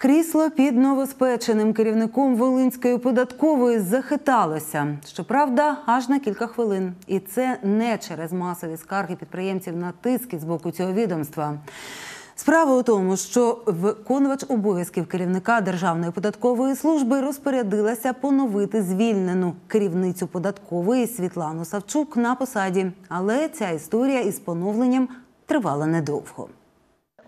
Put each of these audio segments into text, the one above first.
Крісло під новоспеченим керівником Волинської податкової захиталося. Щоправда, аж на кілька хвилин. І це не через масові скарги підприємців на тиски з боку цього відомства. Справа у тому, що виконувач обов'язків керівника Державної податкової служби розпорядилася поновити звільнену керівницю податкової Світлану Савчук на посаді. Але ця історія із поновленням тривала недовго.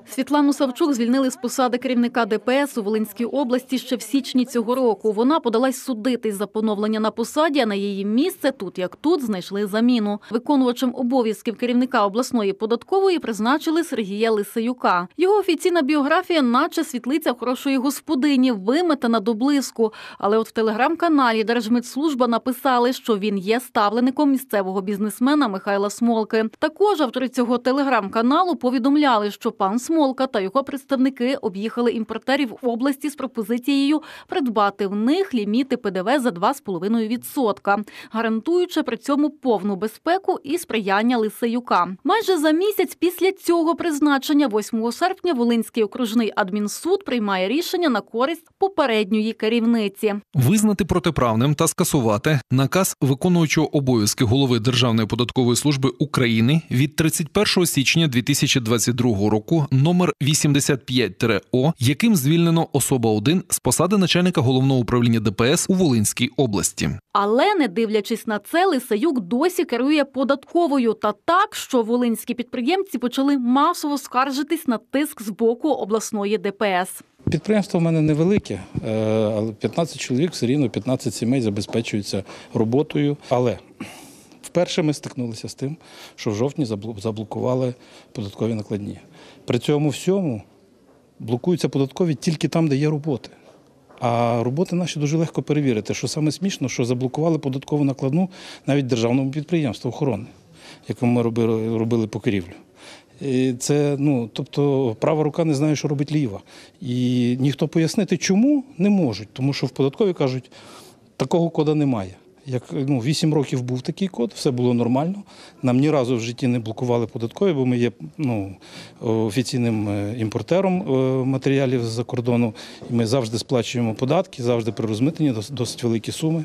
Світлану Савчук звільнили з посади керівника ДПС у Волинській області ще в січні цього року. Вона подалась судитись за поновлення на посаді. а На її місце тут як тут знайшли заміну. Виконувачем обов'язків керівника обласної податкової призначили Сергія Лисеюка. Його офіційна біографія, наче світлиця хорошої господині, виметена до блиску. Але от в телеграм-каналі Держмитслужба написали, що він є ставленником місцевого бізнесмена Михайла Смолки. Також автори цього телеграм-каналу повідомляли, що пан. Смолка та його представники об'їхали імпортерів області з пропозицією придбати в них ліміти ПДВ за 2,5%, гарантуючи при цьому повну безпеку і сприяння Лисеюка. Майже за місяць після цього призначення, 8 серпня, Волинський окружний адмінсуд приймає рішення на користь попередньої керівниці. Визнати протиправним та скасувати наказ виконуючого обов'язки голови Державної податкової служби України від 31 січня 2022 року номер 85 о яким звільнено особа 1 з посади начальника головного управління ДПС у Волинській області. Але не дивлячись на це, Лисаюк досі керує податковою та так, що волинські підприємці почали масово скаржитись на тиск з боку обласної ДПС. Підприємство в мене невелике, е, але 15 чоловік все рівно 15 сімей забезпечуються роботою. Але вперше ми стикнулися з тим, що в жовтні заблокували податкові накладні. При цьому всьому блокуються податкові тільки там, де є роботи. А роботи наші дуже легко перевірити. Що саме смішно, що заблокували податкову накладну навіть державному підприємству охорони, якому ми робили робили керівлю. І це, ну, тобто, права рука не знає, що робить ліва. І ніхто пояснити, чому не можуть, тому що в податкові кажуть, такого кода немає як ну, 8 років був такий код, все було нормально. Нам ні разу в житті не блокували податкові, бо ми є ну, офіційним е, імпортером е, матеріалів з-за кордону. І Ми завжди сплачуємо податки, завжди при розмитненні досить великі суми.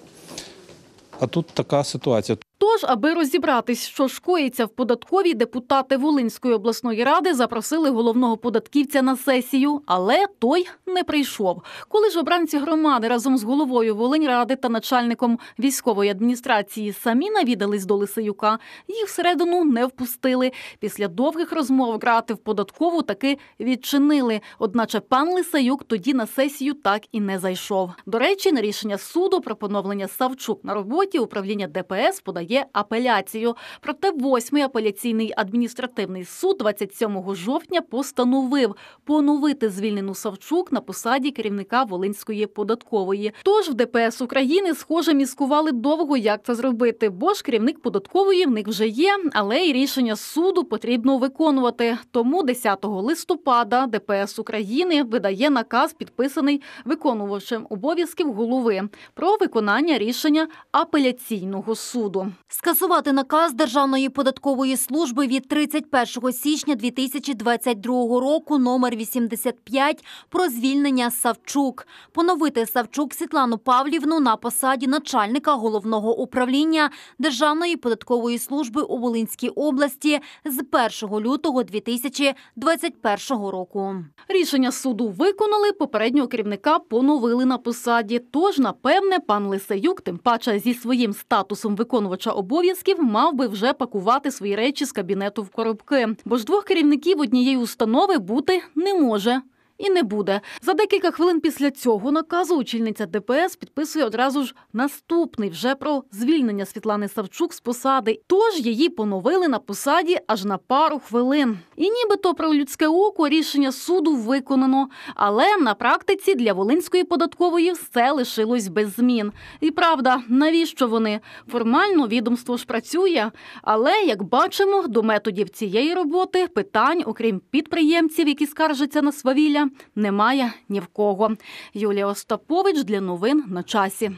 А тут така ситуація. Тож, аби розібратись, що шкоїться в податковій, депутати Волинської обласної ради запросили головного податківця на сесію, але той не прийшов. Коли ж обранці громади разом з головою Волиньради та начальником військової адміністрації самі навідались до Лисеюка, їх всередину не впустили. Після довгих розмов грати в податкову таки відчинили. Одначе пан Лисеюк тоді на сесію так і не зайшов. До речі, на рішення суду про поновлення Савчук на роботі управління ДПС подає апеляцію. Проте восьмий апеляційний адміністративний суд 27 жовтня постановив поновити звільнену Савчук на посаді керівника Волинської податкової. Тож в ДПС України схоже міскували довго, як це зробити, бо ж керівник податкової в них вже є, але й рішення суду потрібно виконувати. Тому 10 листопада ДПС України видає наказ, підписаний виконувачем обов'язків голови про виконання рішення апеляційного суду. Скасувати наказ Державної податкової служби від 31 січня 2022 року номер 85 про звільнення Савчук, поновити Савчук Світлану Павлівну на посаді начальника головного управління Державної податкової служби у Волинській області з 1 лютого 2021 року. Рішення суду виконали попереднього керівника поновили на посаді. Тож, напевне, пан Лисеюк, тим паче зі своїм статусом виконувача обов'язків мав би вже пакувати свої речі з кабінету в коробки. Бо ж двох керівників однієї установи бути не може і не буде. За декілька хвилин після цього наказу очільниця ДПС підписує одразу ж наступний вже про звільнення Світлани Савчук з посади. Тож її поновили на посаді аж на пару хвилин. І нібито про людське око рішення суду виконано. Але на практиці для Волинської податкової все лишилось без змін. І правда, навіщо вони формально відомство ж працює, але як бачимо, до методів цієї роботи питань, окрім підприємців, які скаржаться на свавілля немає ні в кого. Юлія Остапович для новин на часі.